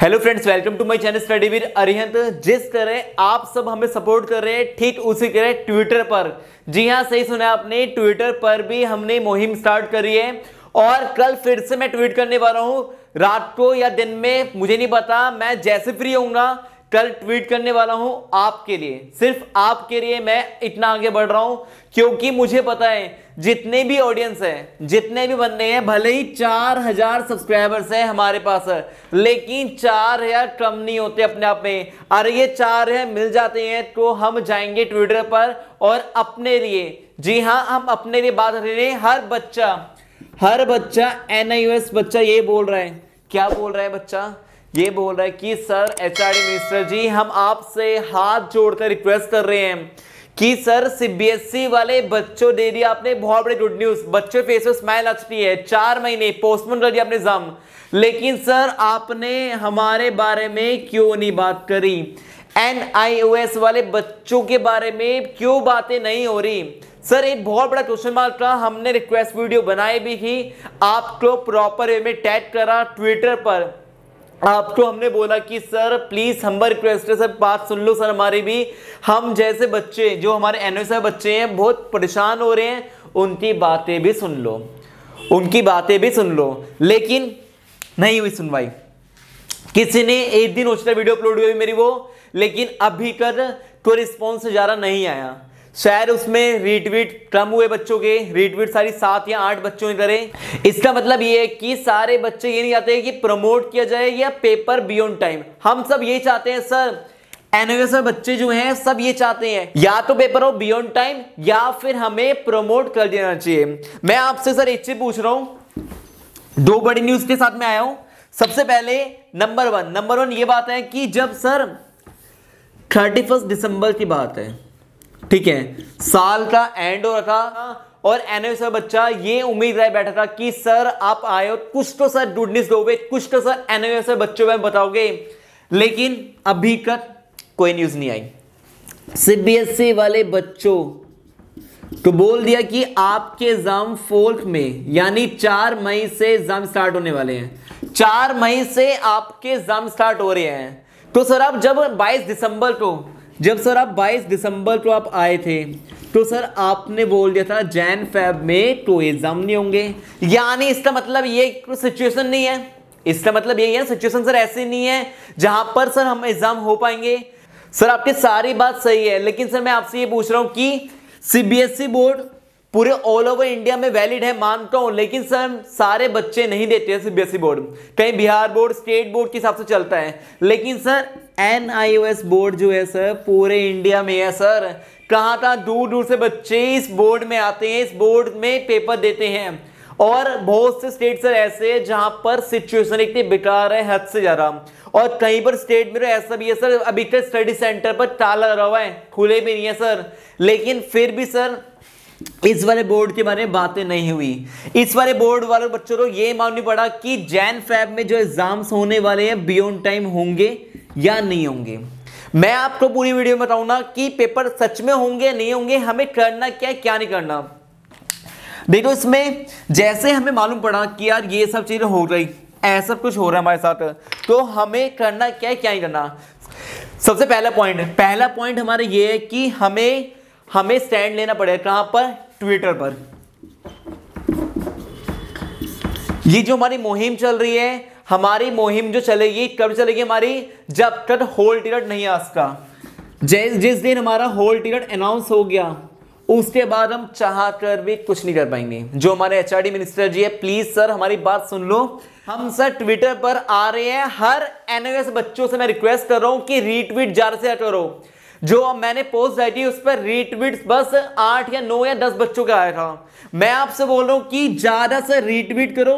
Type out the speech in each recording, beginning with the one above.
hello friends welcome to my channel study with Arihant जिस तरह आप सब हमें सपोर्ट कर रहे हैं ठीक उसी तरह ट्विटर पर जी हाँ सही सुना आपने ट्विटर पर भी हमने मुहिम स्टार्ट करी है और कल फिर से मैं ट्वीट करने वाला हूं रात को या दिन में मुझे नहीं पता मैं जैसे फ्री होऊंगा कल ट्वीट करने वाला हूं आपके लिए सिर्फ आपके लिए मैं इतना आगे बढ़ रहा हूं क्योंकि मुझे पता है जितने भी ऑडियंस है जितने भी बंदे हैं भले ही चार हजार सब्सक्राइबर्स हैं हमारे पास है, लेकिन चार हजार कम नहीं होते अपने आप में अरे ये चार हजार मिल जाते हैं तो हम जाएंगे ट्विटर पर और अपने लिए जी हाँ हम अपने लिए बात कर रहे हैं हर बच्चा हर बच्चा एन बच्चा ये बोल रहा है क्या बोल रहा है बच्चा ये बोल रहा है कि सर डी मिनिस्टर जी हम आपसे हाथ जोड़कर रिक्वेस्ट कर रहे हैं कि सर सीबीएसई e वाले बच्चों दे दिया आपने बहुत बड़ी गुड न्यूज बच्चों फेस में स्माइल आ चुकी है चार महीने पोस्टमोन कर दिया आपने एग्जाम लेकिन सर आपने हमारे बारे में क्यों नहीं बात करी एन वाले बच्चों के बारे में क्यों बातें नहीं हो रही सर एक बहुत बड़ा क्वेश्चन मार्क था हमने रिक्वेस्ट वीडियो बनाई भी थी आपको प्रॉपर वे में टैग करा ट्विटर पर आपको हमने बोला कि सर प्लीज़ हम रिक्वेस्ट है सर बात सुन लो सर हमारी भी हम जैसे बच्चे जो हमारे एन बच्चे हैं बहुत परेशान हो रहे हैं उनकी बातें भी सुन लो उनकी बातें भी सुन लो लेकिन नहीं हुई सुनवाई किसी ने एक दिन उसने वीडियो अपलोड हुई मेरी वो लेकिन अभी कर कोई रिस्पॉन्स ज़्यादा नहीं आया शायद उसमें रीट्वीट कम हुए बच्चों के रीट्वीट सारी सात या आठ बच्चों ने करें इसका मतलब ये है कि सारे बच्चे ये नहीं चाहते कि प्रमोट किया जाए या पेपर बियॉन्ड टाइम हम सब ये चाहते हैं सर एनएसएस बच्चे जो हैं सब ये चाहते हैं या तो पेपर हो बियॉन्ड टाइम या फिर हमें प्रमोट कर देना चाहिए मैं आपसे सर एक चीज पूछ रहा हूं दो बड़ी न्यूज के साथ में आया हूं सबसे पहले नंबर वन नंबर वन ये बात है कि जब सर थर्टी फर्स्ट दिसंबर की बात है ठीक है साल का एंड हो रखा और एनएसए बच्चा ये उम्मीद रह बैठा था कि सर आप आए हो कुछ तो सर गुडनेस दोगे कुछ तो सर एनएसए बच्चों में बताओगे लेकिन अभी तक कोई न्यूज नहीं आई सीबीएसई e वाले बच्चों तो बोल दिया कि आपके एग्जाम फोर्थ में यानी चार मई से एग्जाम स्टार्ट होने वाले हैं चार मई से आपके एग्जाम स्टार्ट हो रहे हैं तो सर आप जब 22 दिसंबर को जब सर आप 22 दिसंबर को आप आए थे तो सर आपने बोल दिया था जैन फैब में तो एग्जाम नहीं होंगे यानी इसका मतलब ये सिचुएशन नहीं है इसका मतलब यही है सिचुएशन सर ऐसी नहीं है जहां पर सर हम एग्जाम हो पाएंगे सर आपकी सारी बात सही है लेकिन सर मैं आपसे ये पूछ रहा हूं कि सीबीएसई बोर्ड पूरे ऑल ओवर इंडिया में वैलिड है मानता तो हूँ लेकिन सर सारे बच्चे नहीं देते हैं सीबीएसई बोर्ड कहीं बिहार बोर्ड स्टेट बोर्ड के हिसाब से चलता है लेकिन सर एन बोर्ड जो है सर पूरे इंडिया में है सर कहाँ कहाँ दूर दूर से बच्चे इस बोर्ड में आते हैं इस बोर्ड में पेपर देते हैं और बहुत से स्टेट सर ऐसे हैं जहाँ पर सिचुएशन इतनी बेकार है हद से ज़्यादा और कहीं पर स्टेट में तो ऐसा भी है सर अभी तक स्टडी सेंटर पर ताला लगा हुआ है खुले भी नहीं है सर लेकिन फिर भी सर इस वाले बोर्ड के बारे में बातें नहीं हुई इस वाले बोर्ड वाले बच्चों को ये माननी पड़ा कि जैन फैब में जो एग्जाम्स होने वाले हैं बियॉन्ड टाइम होंगे या नहीं होंगे मैं आपको पूरी वीडियो में बताऊंगा कि पेपर सच में होंगे या नहीं होंगे हमें करना क्या है क्या नहीं करना देखो इसमें जैसे हमें मालूम पड़ा कि यार ये सब चीज़ें हो रही ऐसा कुछ हो रहा है हमारे साथ तो हमें करना क्या है क्या नहीं करना सबसे पहला पॉइंट पहला पॉइंट हमारा ये है कि हमें हमें स्टैंड लेना पड़ेगा कहां पर ट्विटर पर ये जो हमारी मुहिम चल रही है हमारी मुहिम जो चलेगी कब चलेगी हमारी जब तक होल टिकट नहीं आ सका जिस जिस दिन हमारा होल टिकट अनाउंस हो गया उसके बाद हम चाह कर भी कुछ नहीं कर पाएंगे जो हमारे एच मिनिस्टर जी है प्लीज सर हमारी बात सुन लो हम सर ट्विटर पर आ रहे हैं हर एनएस बच्चों से मैं रिक्वेस्ट कर रहा हूं कि रीट्वीट जार से करो जो मैंने पोस्ट आई थी उस पर रीट्वीट बस आठ या नौ या दस बच्चों का आया था मैं आपसे बोल रहा हूं कि ज़्यादा से रीट्वीट करो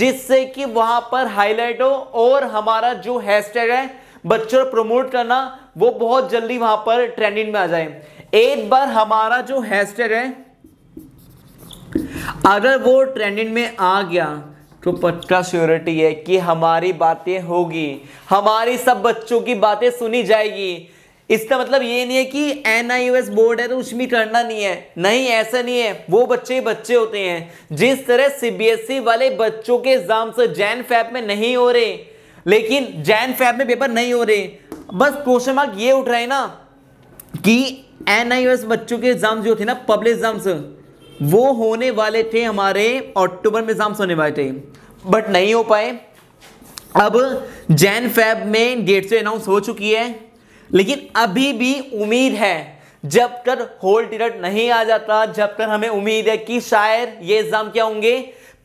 जिससे कि वहां पर हाईलाइट हो और हमारा जो हैशटैग है बच्चों प्रमोट करना वो बहुत जल्दी वहां पर ट्रेंडिंग में आ जाए एक बार हमारा जो हैशटैग है अगर वो ट्रेंडिंग में आ गया तो पक्का श्योरिटी है कि हमारी बातें होगी हमारी सब बच्चों की बातें सुनी जाएगी इसका मतलब ये नहीं है कि एनआईओएस बोर्ड है तो उसमें करना नहीं है नहीं ऐसा नहीं है वो बच्चे ही बच्चे होते हैं जिस तरह सीबीएसई e वाले बच्चों के एग्जाम से जैन फैप में नहीं हो रहे लेकिन जैन फैप में पेपर नहीं हो रहे बस क्वेश्चन मार्क ये उठ रहा है ना कि एनआईओएस बच्चों के एग्जाम जो थे ना पब्लिक एग्जाम्स वो होने वाले थे हमारे अक्टूबर में एग्जाम्स होने वाले थे बट नहीं हो पाए अब जैन फैब में डेट से अनाउंस हो चुकी है लेकिन अभी भी उम्मीद है जब तक होल टिकट नहीं आ जाता जब तक हमें उम्मीद है कि शायद ये एग्जाम क्या होंगे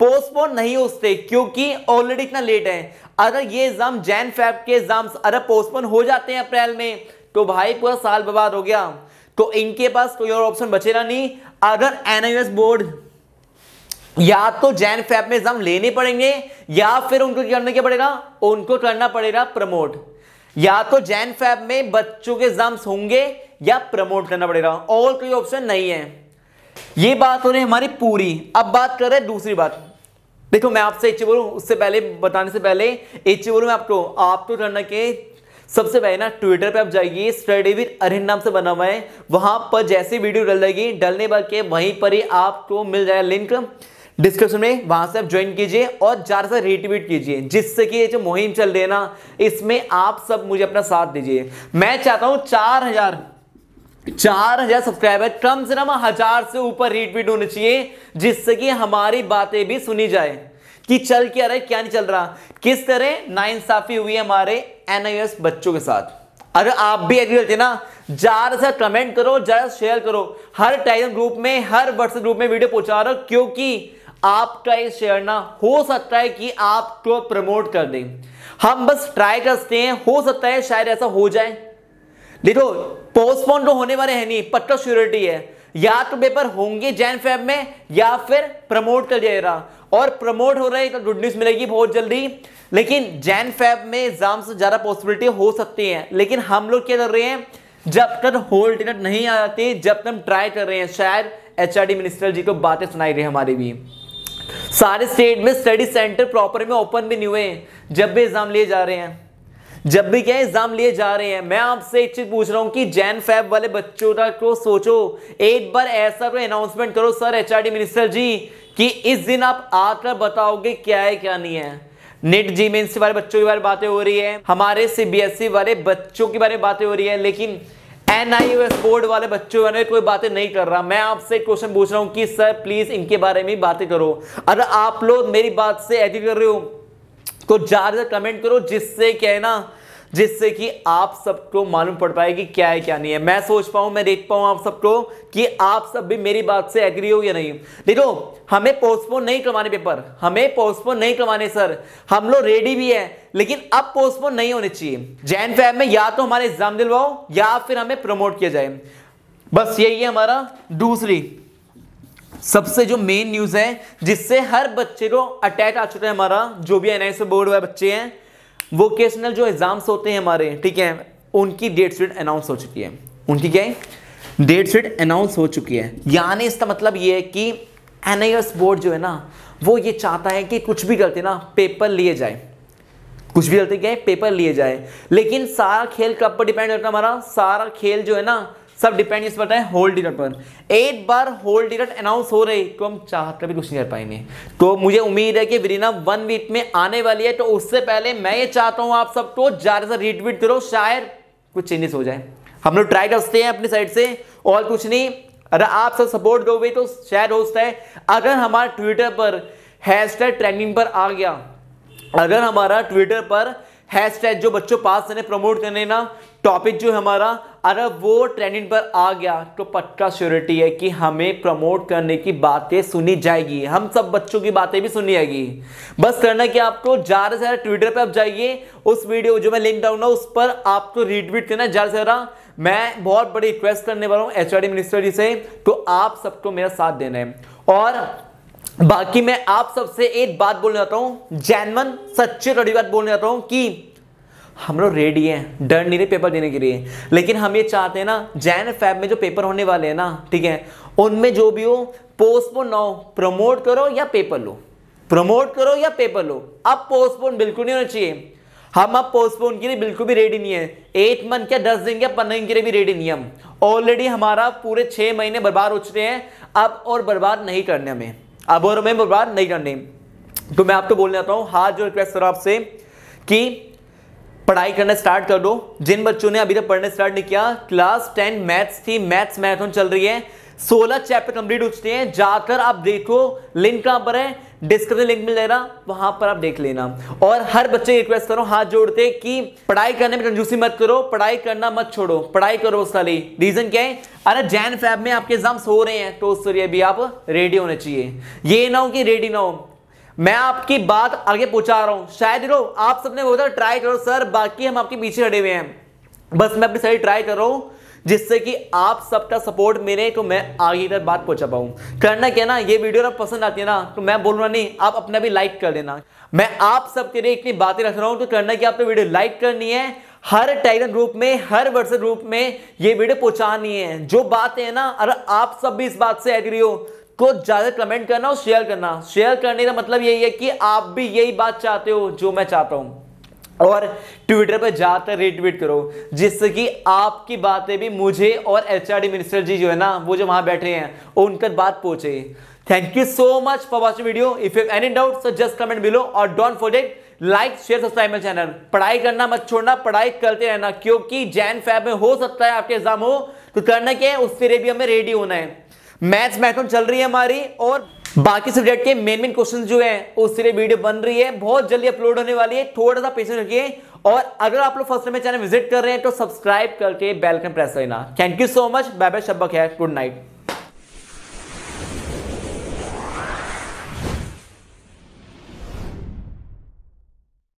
पोस्टपोन नहीं होते क्योंकि ऑलरेडी इतना लेट है अगर ये एग्जाम जैन फैब के एग्जाम अगर पोस्टपोन हो जाते हैं अप्रैल में तो भाई पूरा साल बर्बाद हो गया तो इनके पास कोई और ऑप्शन बचेगा नहीं अगर एनआईएस बोर्ड या तो जैन फैब में एग्जाम लेने पड़ेंगे या फिर उनको करने क्या पड़ेगा उनको करना पड़ेगा प्रमोट या तो जैन फैब में बच्चों के एग्जाम्स होंगे या प्रमोट करना पड़ेगा और कोई ऑप्शन नहीं है ये बात हो रही है हमारी पूरी अब बात कर रहे हैं दूसरी बात देखो मैं आपसे एच चीज बोलूँ उससे पहले बताने से पहले एच चीज बोलूँ मैं आपको आपको तो करना के सबसे पहले ना ट्विटर पे आप जाइए स्टडी विद अरिन नाम से बना हुआ है वहाँ पर जैसी वीडियो डल जाएगी डलने पर के वहीं पर ही आपको मिल जाएगा लिंक डिस्क्रिप्शन में वहां से आप ज्वाइन कीजिए और ज़्यादा से रिट्वीट कीजिए जिससे कि ये जो मुहिम चल रही है ना इसमें आप सब मुझे अपना साथ दीजिए मैं चाहता हूं चार हजार चार हजार सब्सक्राइबर कम से कम हजार से ऊपर रिट्वीट होने चाहिए जिससे कि हमारी बातें भी सुनी जाए कि चल क्या रहा है क्या नहीं चल रहा किस तरह नाइंसाफी हुई है हमारे एनआईएस बच्चों के साथ अगर आप भी एग्री करते ना ज़्यादा से कमेंट करो ज़्यादा शेयर करो हर टेलीग्राम ग्रुप में हर व्हाट्सएप ग्रुप में वीडियो पहुंचा रहा क्योंकि आपका ये शेयर ना हो सकता है कि आपको प्रमोट कर दें हम बस ट्राई करते हैं हो सकता है शायद ऐसा हो जाए देखो पोस्टपोन तो होने वाले हैं नहीं पक्का श्योरिटी तो है या तो पेपर होंगे जैन फैब में या फिर प्रमोट कर जाएगा और प्रमोट हो रहा है तो गुड न्यूज मिलेगी बहुत जल्दी लेकिन जैन फैब में एग्जाम से ज़्यादा पॉसिबिलिटी हो सकती है लेकिन हम लोग क्या कर रहे हैं जब तक होल टिकट नहीं आ जाती जब तक ट्राई कर रहे हैं शायद एच मिनिस्टर जी को बातें सुनाई रही हमारी भी सारे स्टेट में स्टडी सेंटर प्रॉपर में ओपन भी नहीं हुए हैं जब भी एग्जाम लिए जा रहे हैं जब भी क्या एग्जाम लिए जा रहे हैं मैं आपसे एक चीज पूछ रहा हूं कि जैन फैब वाले बच्चों को सोचो एक बार ऐसा कोई अनाउंसमेंट करो सर एच मिनिस्टर जी कि इस दिन आप आकर बताओगे क्या है क्या नहीं है नेट जी मेन्स वाले बच्चों के बारे में बातें हो रही है हमारे सीबीएसई e वाले बच्चों के बारे में बातें हो रही है लेकिन एनआईएस बोर्ड वाले बच्चों ने कोई बातें नहीं कर रहा मैं आपसे क्वेश्चन पूछ रहा हूं कि सर प्लीज इनके बारे में बातें करो अगर आप लोग मेरी बात से एग्री कर रहे हो तो ज्यादा कमेंट करो जिससे क्या है ना जिससे कि आप सबको मालूम पड़ पाए कि क्या है क्या नहीं है मैं सोच पाऊं मैं देख पाऊं आप सबको कि आप सब भी मेरी बात से एग्री हो या नहीं देखो हमें पोस्टपोन नहीं करवाने पेपर हमें पोस्टपोन नहीं करवाने सर हम लोग रेडी भी है लेकिन अब पोस्टपोन नहीं होने चाहिए जैन फैब में या तो हमारे एग्जाम दिलवाओ या फिर हमें प्रमोट किया जाए बस यही है हमारा दूसरी सबसे जो मेन न्यूज है जिससे हर बच्चे को अटैक आ चुका है हमारा जो भी एनआईसी बोर्ड वाले बच्चे हैं वोकेशनल जो एग्जाम्स होते हैं हमारे ठीक है उनकी डेट शीट अनाउंस हो चुकी है उनकी क्या है डेट शीट अनाउंस हो चुकी है यानी इसका मतलब ये है कि एन बोर्ड जो है ना वो ये चाहता है कि कुछ भी गलती ना पेपर लिए जाए कुछ भी गलती क्या है पेपर लिए जाए लेकिन सारा खेल कब पर डिपेंड करता है हमारा सारा खेल जो है ना सब डिपेंड इस बताए है होल डिनर पर एक बार होल डिनर अनाउंस हो रही तो हम चाहकर भी कुछ नहीं कर पाएंगे तो मुझे उम्मीद है कि विदिन वन वीक में आने वाली है तो उससे पहले मैं ये चाहता हूँ आप सबको तो ज़्यादा से रीट्वीट करो शायद कुछ चेंजेस हो जाए हम लोग ट्राई करते हैं अपनी साइड से और कुछ नहीं अगर आप सब सपोर्ट दोगे तो शायद हो सकता है अगर हमारा ट्विटर पर हैश ट्रेंडिंग पर आ गया अगर हमारा ट्विटर पर हैश जो बच्चों पास करने प्रमोट करने ना टॉपिक जो हमारा अरे वो ट्रेंडिंग पर आ गया तो पक्का श्योरिटी है कि हमें प्रमोट करने की बातें सुनी जाएगी हम सब बच्चों की बातें भी सुनी जाएगी बस करना कि आपको ज़्यादा से ज़्यादा ट्विटर पर आप जाइए उस वीडियो जो मैं लिंक डालूंगा उस पर आपको तो रीट्वीट करना ज़्यादा से ज़्यादा मैं बहुत बड़ी रिक्वेस्ट करने वाला हूँ एच मिनिस्टर जी से तो आप सबको मेरा साथ देना है और बाकी मैं आप सबसे एक बात बोलने जाता हूँ जैनवन सच्चे रड़ी बात बोलने जाता हूँ कि हम लोग रेडी हैं डर नहीं रहे पेपर देने के लिए लेकिन हम ये चाहते हैं ना जैन फैब में जो पेपर होने वाले हैं ना ठीक है उनमें जो भी हो पोस्टपोन ना हो प्रमोट करो या पेपर लो प्रमोट करो या पेपर लो अब पोस्टपोन बिल्कुल नहीं होना चाहिए हम अब पोस्टपोन के लिए बिल्कुल भी रेडी नहीं है एट मंथ क्या दस दिन क्या पंद्रह दिन के लिए भी रेडी नहीं हम ऑलरेडी हमारा पूरे छः महीने बर्बाद हो चुके हैं अब और बर्बाद नहीं करने हमें अब और हमें बर्बाद नहीं करने तो मैं आपको बोलने आता हूँ हाथ जो रिक्वेस्ट करो आपसे कि पढ़ाई करना स्टार्ट कर दो जिन बच्चों ने अभी तक पढ़ने स्टार्ट नहीं किया क्लास टेन मैथ्स थी मैथ्स मैराथन चल रही है सोलह चैप्टर कंप्लीट हो चुके हैं जाकर आप देखो लिंक कहां पर है डिस्क्रिप्शन लिंक मिल जाएगा वहां पर आप देख लेना और हर बच्चे रिक्वेस्ट करो हाथ जोड़ते कि पढ़ाई करने में कंजूसी मत करो पढ़ाई करना मत छोड़ो पढ़ाई करो साली रीजन क्या है अरे जैन फैब में आपके एग्जाम्स हो रहे हैं तो उस भी आप रेडी होने चाहिए ये ना हो कि रेडी ना हो मैं आपकी बात आगे पूछा रहा हूं शायद रो आप सबने बोला ट्राई करो सर बाकी हम आपके पीछे खड़े हुए हैं बस मैं अपनी सही ट्राई कर रहा हूं जिससे कि आप सबका सपोर्ट मिले तो मैं आगे तक बात पहुंचा पाऊँ करना क्या ना ये वीडियो अगर पसंद आती है ना तो मैं बोल रहा नहीं आप अपना भी लाइक कर देना मैं आप सबके लिए इतनी बातें रख रहा हूं तो करना कि आपको वीडियो लाइक करनी है हर टाइगर ग्रुप में हर वर्ष ग्रुप में ये वीडियो पहुंचानी है जो बातें हैं ना अगर आप सब भी इस बात से एग्री हो को ज़्यादा कमेंट करना और शेयर करना शेयर करने का मतलब यही है कि आप भी यही बात चाहते हो जो मैं चाहता हूं और ट्विटर पर जाकर रीट्वीट करो जिससे कि आपकी बातें भी मुझे और एच मिनिस्टर जी जो है ना वो जो वहां बैठे हैं उन बात पहुंचे thank you so much for watching video if you any doubt so just comment below और don't forget like share subscribe my channel पढ़ाई करना मत छोड़ना पढ़ाई करते रहना क्योंकि जैन फैब में हो सकता है आपके एग्जाम हो तो करना क्या है उसके लिए भी हमें रेडी होना है मैथ्स मैथन चल रही है हमारी और बाकी सब्जेक्ट के मेन मेन क्वेश्चन जो है उस तरह वीडियो बन रही है बहुत जल्दी अपलोड होने वाली है थोड़ा सा पेशेंस रखिए और अगर आप लोग फर्स्ट में चैनल विजिट कर रहे हैं तो सब्सक्राइब करके बेलकन प्रेस करना thank you so much bye bye शब्बा खैर गुड नाइट